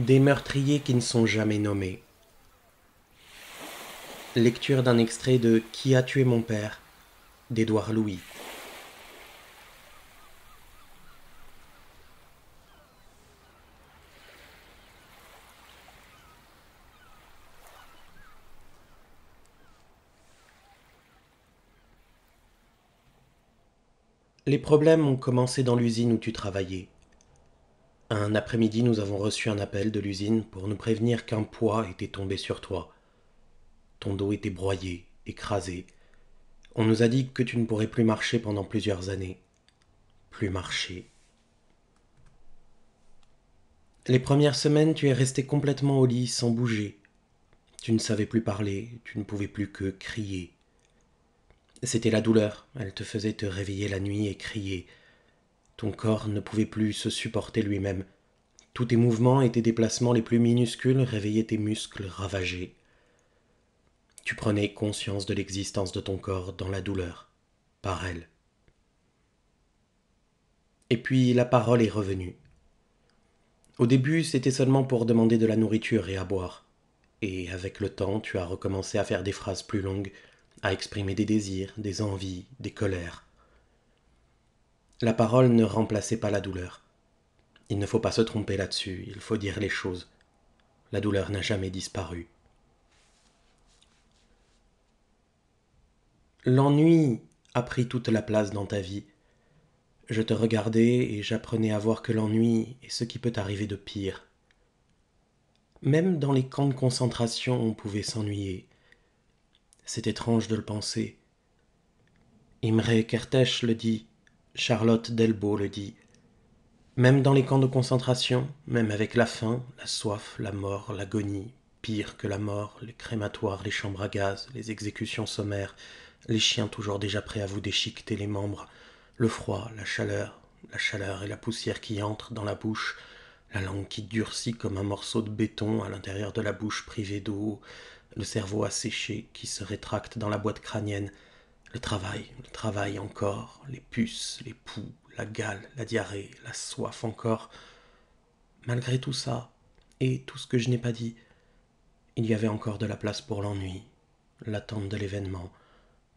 Des meurtriers qui ne sont jamais nommés. Lecture d'un extrait de Qui a tué mon père d'Édouard Louis. Les problèmes ont commencé dans l'usine où tu travaillais. Un après-midi, nous avons reçu un appel de l'usine pour nous prévenir qu'un poids était tombé sur toi. Ton dos était broyé, écrasé. On nous a dit que tu ne pourrais plus marcher pendant plusieurs années. Plus marcher. Les premières semaines, tu es resté complètement au lit sans bouger. Tu ne savais plus parler, tu ne pouvais plus que crier. C'était la douleur, elle te faisait te réveiller la nuit et crier. Ton corps ne pouvait plus se supporter lui-même. Tous tes mouvements et tes déplacements les plus minuscules réveillaient tes muscles ravagés. Tu prenais conscience de l'existence de ton corps dans la douleur, par elle. Et puis la parole est revenue. Au début, c'était seulement pour demander de la nourriture et à boire. Et avec le temps, tu as recommencé à faire des phrases plus longues, à exprimer des désirs, des envies, des colères. La parole ne remplaçait pas la douleur. Il ne faut pas se tromper là-dessus, il faut dire les choses. La douleur n'a jamais disparu. L'ennui a pris toute la place dans ta vie. Je te regardais et j'apprenais à voir que l'ennui est ce qui peut arriver de pire. Même dans les camps de concentration, on pouvait s'ennuyer. C'est étrange de le penser. Imre Kertész le dit. Charlotte Delbault le dit. Même dans les camps de concentration, même avec la faim, la soif, la mort, l'agonie, pire que la mort, les crématoires, les chambres à gaz, les exécutions sommaires, les chiens toujours déjà prêts à vous déchiqueter les membres, le froid, la chaleur, la chaleur et la poussière qui entrent dans la bouche, la langue qui durcit comme un morceau de béton à l'intérieur de la bouche privée d'eau, le cerveau asséché qui se rétracte dans la boîte crânienne, le travail, le travail encore, les puces, les poux, la gale, la diarrhée, la soif encore. Malgré tout ça, et tout ce que je n'ai pas dit, il y avait encore de la place pour l'ennui, l'attente de l'événement,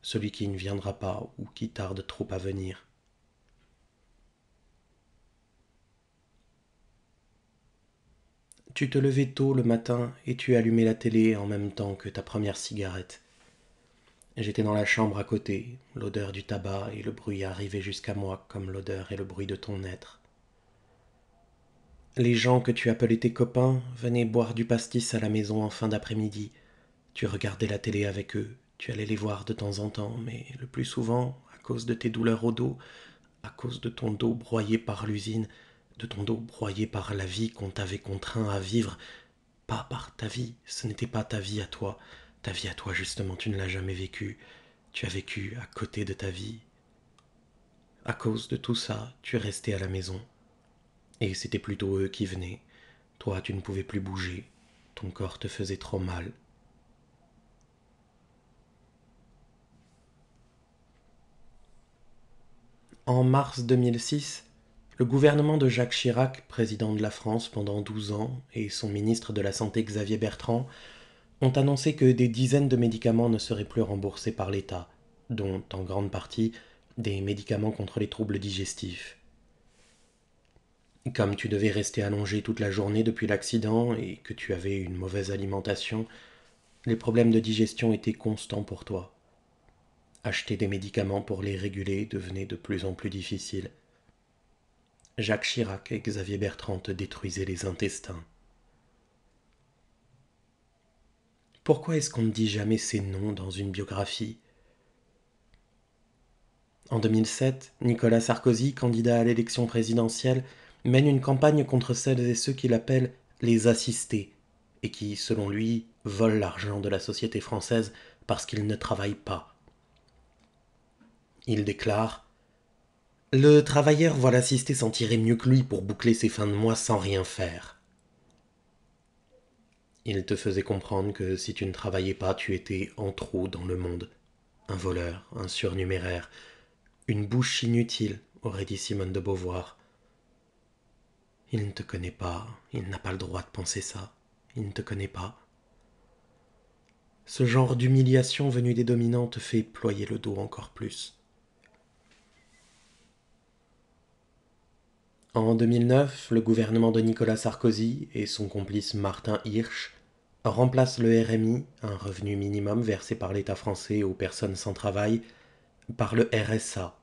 celui qui ne viendra pas ou qui tarde trop à venir. Tu te levais tôt le matin et tu allumais la télé en même temps que ta première cigarette. J'étais dans la chambre à côté, l'odeur du tabac et le bruit arrivaient jusqu'à moi comme l'odeur et le bruit de ton être. Les gens que tu appelais tes copains venaient boire du pastis à la maison en fin d'après-midi. Tu regardais la télé avec eux, tu allais les voir de temps en temps, mais le plus souvent, à cause de tes douleurs au dos, à cause de ton dos broyé par l'usine, de ton dos broyé par la vie qu'on t'avait contraint à vivre, pas par ta vie, ce n'était pas ta vie à toi, ta vie à toi, justement, tu ne l'as jamais vécue. Tu as vécu à côté de ta vie. À cause de tout ça, tu es resté à la maison. Et c'était plutôt eux qui venaient. Toi, tu ne pouvais plus bouger. Ton corps te faisait trop mal. En mars 2006, le gouvernement de Jacques Chirac, président de la France pendant 12 ans, et son ministre de la Santé Xavier Bertrand ont annoncé que des dizaines de médicaments ne seraient plus remboursés par l'État, dont, en grande partie, des médicaments contre les troubles digestifs. Comme tu devais rester allongé toute la journée depuis l'accident et que tu avais une mauvaise alimentation, les problèmes de digestion étaient constants pour toi. Acheter des médicaments pour les réguler devenait de plus en plus difficile. Jacques Chirac et Xavier Bertrand te détruisaient les intestins. Pourquoi est-ce qu'on ne dit jamais ces noms dans une biographie En 2007, Nicolas Sarkozy, candidat à l'élection présidentielle, mène une campagne contre celles et ceux qu'il appelle les assistés, et qui, selon lui, volent l'argent de la société française parce qu'ils ne travaillent pas. Il déclare Le travailleur voit l'assisté s'en tirer mieux que lui pour boucler ses fins de mois sans rien faire. Il te faisait comprendre que si tu ne travaillais pas, tu étais en trop dans le monde. Un voleur, un surnuméraire, une bouche inutile, aurait dit Simone de Beauvoir. Il ne te connaît pas, il n'a pas le droit de penser ça, il ne te connaît pas. Ce genre d'humiliation venue des dominants te fait ployer le dos encore plus. En 2009, le gouvernement de Nicolas Sarkozy et son complice Martin Hirsch remplace le RMI, un revenu minimum versé par l'État français aux personnes sans travail, par le RSA.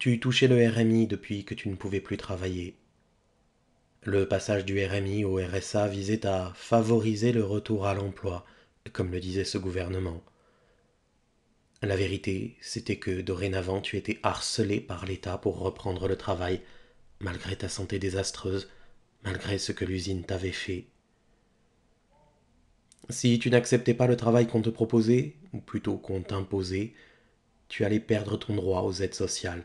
Tu touchais le RMI depuis que tu ne pouvais plus travailler. Le passage du RMI au RSA visait à favoriser le retour à l'emploi, comme le disait ce gouvernement. La vérité, c'était que dorénavant tu étais harcelé par l'État pour reprendre le travail, malgré ta santé désastreuse, malgré ce que l'usine t'avait fait. Si tu n'acceptais pas le travail qu'on te proposait, ou plutôt qu'on t'imposait, tu allais perdre ton droit aux aides sociales.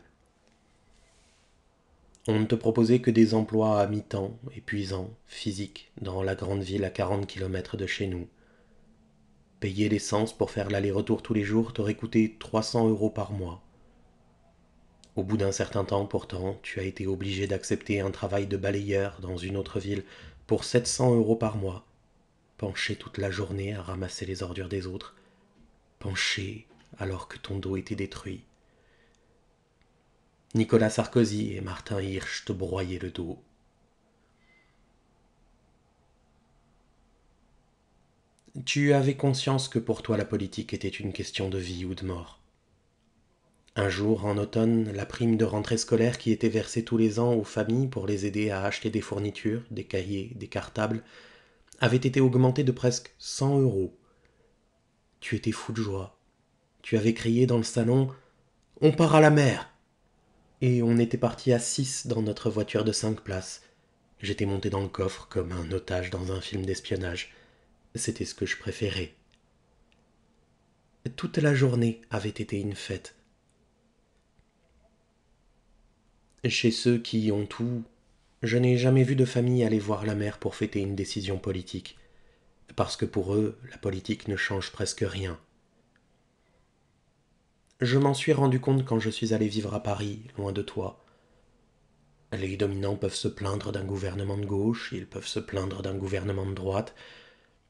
On ne te proposait que des emplois à mi-temps, épuisants, physiques, dans la grande ville à 40 km de chez nous. Payer l'essence pour faire l'aller-retour tous les jours t'aurait coûté 300 euros par mois. Au bout d'un certain temps, pourtant, tu as été obligé d'accepter un travail de balayeur dans une autre ville pour 700 euros par mois, Pencher toute la journée à ramasser les ordures des autres, penché alors que ton dos était détruit. Nicolas Sarkozy et Martin Hirsch te broyaient le dos. Tu avais conscience que pour toi la politique était une question de vie ou de mort. Un jour, en automne, la prime de rentrée scolaire qui était versée tous les ans aux familles pour les aider à acheter des fournitures, des cahiers, des cartables, avait été augmenté de presque 100 euros. Tu étais fou de joie. Tu avais crié dans le salon On part à la mer Et on était parti à six dans notre voiture de cinq places. J'étais monté dans le coffre comme un otage dans un film d'espionnage. C'était ce que je préférais. Toute la journée avait été une fête. Chez ceux qui ont tout je n'ai jamais vu de famille aller voir la mer pour fêter une décision politique, parce que pour eux, la politique ne change presque rien. Je m'en suis rendu compte quand je suis allé vivre à Paris, loin de toi. Les dominants peuvent se plaindre d'un gouvernement de gauche, ils peuvent se plaindre d'un gouvernement de droite,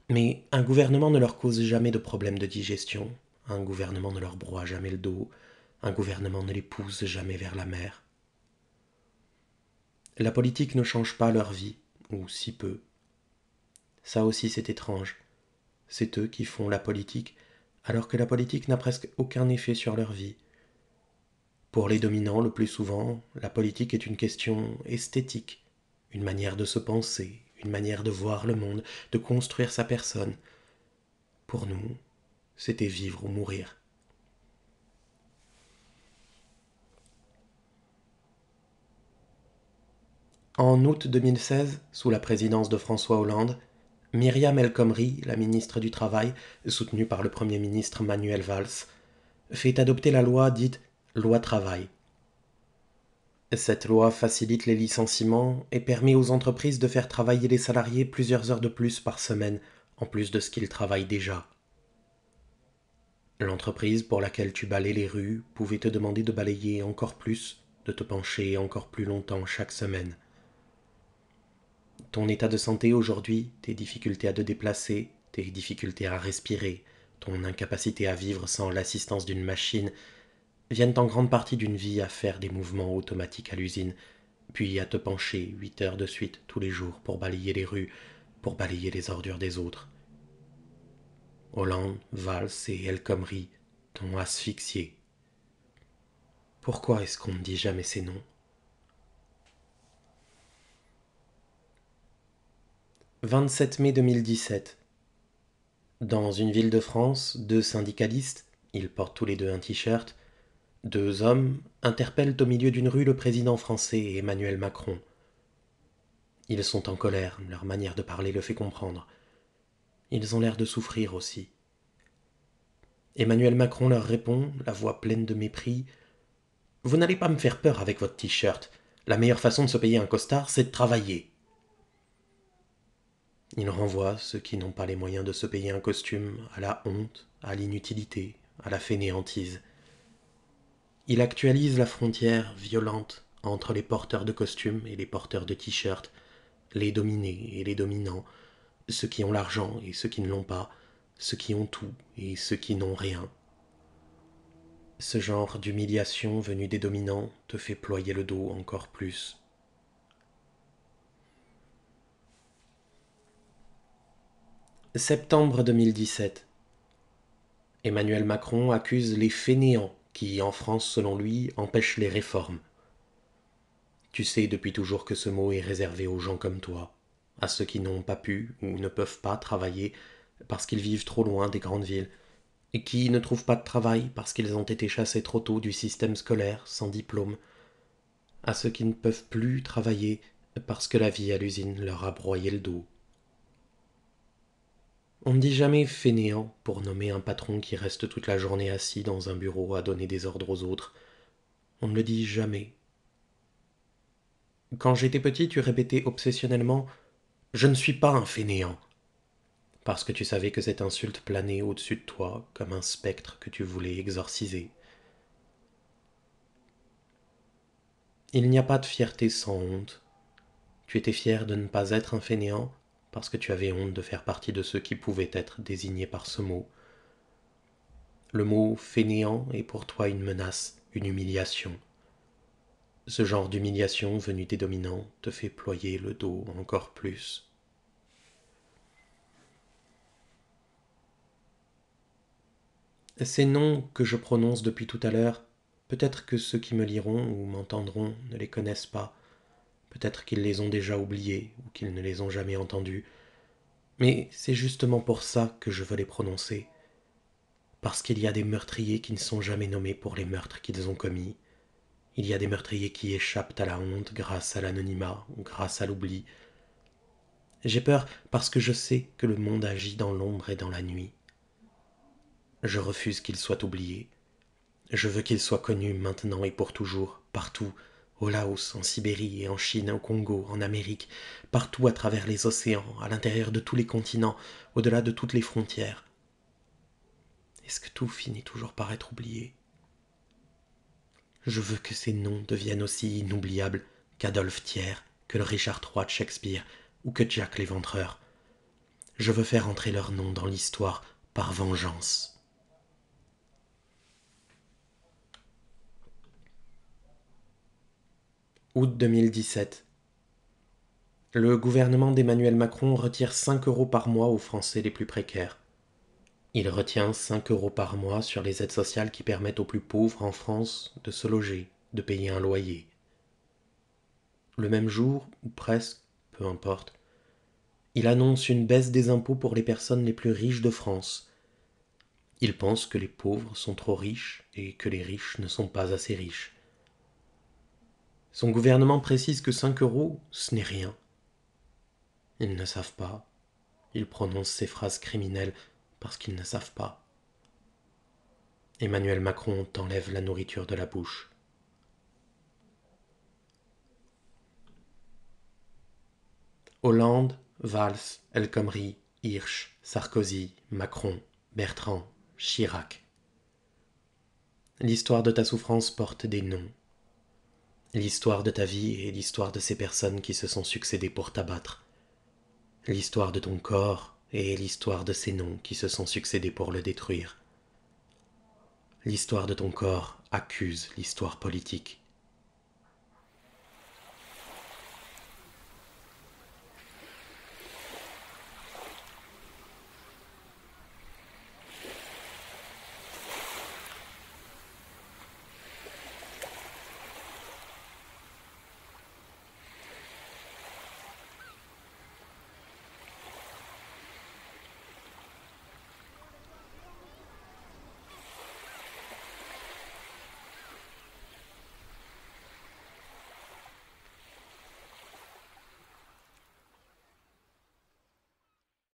mais un gouvernement ne leur cause jamais de problèmes de digestion, un gouvernement ne leur broie jamais le dos, un gouvernement ne les pousse jamais vers la mer. La politique ne change pas leur vie, ou si peu. Ça aussi c'est étrange. C'est eux qui font la politique, alors que la politique n'a presque aucun effet sur leur vie. Pour les dominants, le plus souvent, la politique est une question esthétique, une manière de se penser, une manière de voir le monde, de construire sa personne. Pour nous, c'était vivre ou mourir. En août 2016, sous la présidence de François Hollande, Myriam El Khomri, la ministre du Travail, soutenue par le Premier ministre Manuel Valls, fait adopter la loi dite Loi Travail. Cette loi facilite les licenciements et permet aux entreprises de faire travailler les salariés plusieurs heures de plus par semaine, en plus de ce qu'ils travaillent déjà. L'entreprise pour laquelle tu balais les rues pouvait te demander de balayer encore plus, de te pencher encore plus longtemps chaque semaine ton état de santé aujourd'hui, tes difficultés à te déplacer, tes difficultés à respirer, ton incapacité à vivre sans l'assistance d'une machine, viennent en grande partie d'une vie à faire des mouvements automatiques à l'usine, puis à te pencher huit heures de suite tous les jours pour balayer les rues, pour balayer les ordures des autres. Hollande, Valls et El Khomri t'ont asphyxié. Pourquoi est-ce qu'on ne dit jamais ces noms 27 mai 2017. Dans une ville de France, deux syndicalistes, ils portent tous les deux un t-shirt, deux hommes interpellent au milieu d'une rue le président français Emmanuel Macron. Ils sont en colère, leur manière de parler le fait comprendre. Ils ont l'air de souffrir aussi. Emmanuel Macron leur répond, la voix pleine de mépris. Vous n'allez pas me faire peur avec votre t-shirt. La meilleure façon de se payer un costard, c'est de travailler. Il renvoie ceux qui n'ont pas les moyens de se payer un costume à la honte, à l'inutilité, à la fainéantise. Il actualise la frontière violente entre les porteurs de costumes et les porteurs de t-shirts, les dominés et les dominants, ceux qui ont l'argent et ceux qui ne l'ont pas, ceux qui ont tout et ceux qui n'ont rien. Ce genre d'humiliation venue des dominants te fait ployer le dos encore plus Septembre 2017. Emmanuel Macron accuse les fainéants qui, en France selon lui, empêchent les réformes. Tu sais depuis toujours que ce mot est réservé aux gens comme toi, à ceux qui n'ont pas pu ou ne peuvent pas travailler parce qu'ils vivent trop loin des grandes villes, et qui ne trouvent pas de travail parce qu'ils ont été chassés trop tôt du système scolaire sans diplôme, à ceux qui ne peuvent plus travailler parce que la vie à l'usine leur a broyé le dos on ne dit jamais fainéant pour nommer un patron qui reste toute la journée assis dans un bureau à donner des ordres aux autres. On ne le dit jamais. Quand j'étais petit, tu répétais obsessionnellement Je ne suis pas un fainéant parce que tu savais que cette insulte planait au-dessus de toi comme un spectre que tu voulais exorciser. Il n'y a pas de fierté sans honte. Tu étais fier de ne pas être un fainéant, parce que tu avais honte de faire partie de ceux qui pouvaient être désignés par ce mot. Le mot fainéant est pour toi une menace, une humiliation. Ce genre d'humiliation venue des dominants te fait ployer le dos encore plus. Ces noms que je prononce depuis tout à l'heure, peut-être que ceux qui me liront ou m'entendront ne les connaissent pas, Peut-être qu'ils les ont déjà oubliés ou qu'ils ne les ont jamais entendus. Mais c'est justement pour ça que je veux les prononcer. Parce qu'il y a des meurtriers qui ne sont jamais nommés pour les meurtres qu'ils ont commis. Il y a des meurtriers qui échappent à la honte grâce à l'anonymat ou grâce à l'oubli. J'ai peur parce que je sais que le monde agit dans l'ombre et dans la nuit. Je refuse qu'ils soient oubliés. Je veux qu'ils soient connus maintenant et pour toujours, partout, au Laos, en Sibérie et en Chine, au Congo, en Amérique, partout à travers les océans, à l'intérieur de tous les continents, au-delà de toutes les frontières. Est-ce que tout finit toujours par être oublié Je veux que ces noms deviennent aussi inoubliables qu'Adolphe Thiers, que le Richard III de Shakespeare ou que Jack l'Éventreur. Je veux faire entrer leurs noms dans l'histoire par vengeance. Août 2017. Le gouvernement d'Emmanuel Macron retire 5 euros par mois aux Français les plus précaires. Il retient 5 euros par mois sur les aides sociales qui permettent aux plus pauvres en France de se loger, de payer un loyer. Le même jour, ou presque, peu importe, il annonce une baisse des impôts pour les personnes les plus riches de France. Il pense que les pauvres sont trop riches et que les riches ne sont pas assez riches. Son gouvernement précise que 5 euros, ce n'est rien. Ils ne savent pas. Ils prononcent ces phrases criminelles parce qu'ils ne savent pas. Emmanuel Macron t'enlève la nourriture de la bouche. Hollande, Valls, El Khomri, Hirsch, Sarkozy, Macron, Bertrand, Chirac. L'histoire de ta souffrance porte des noms l'histoire de ta vie et l'histoire de ces personnes qui se sont succédées pour t'abattre, l'histoire de ton corps et l'histoire de ces noms qui se sont succédés pour le détruire. L'histoire de ton corps accuse l'histoire politique.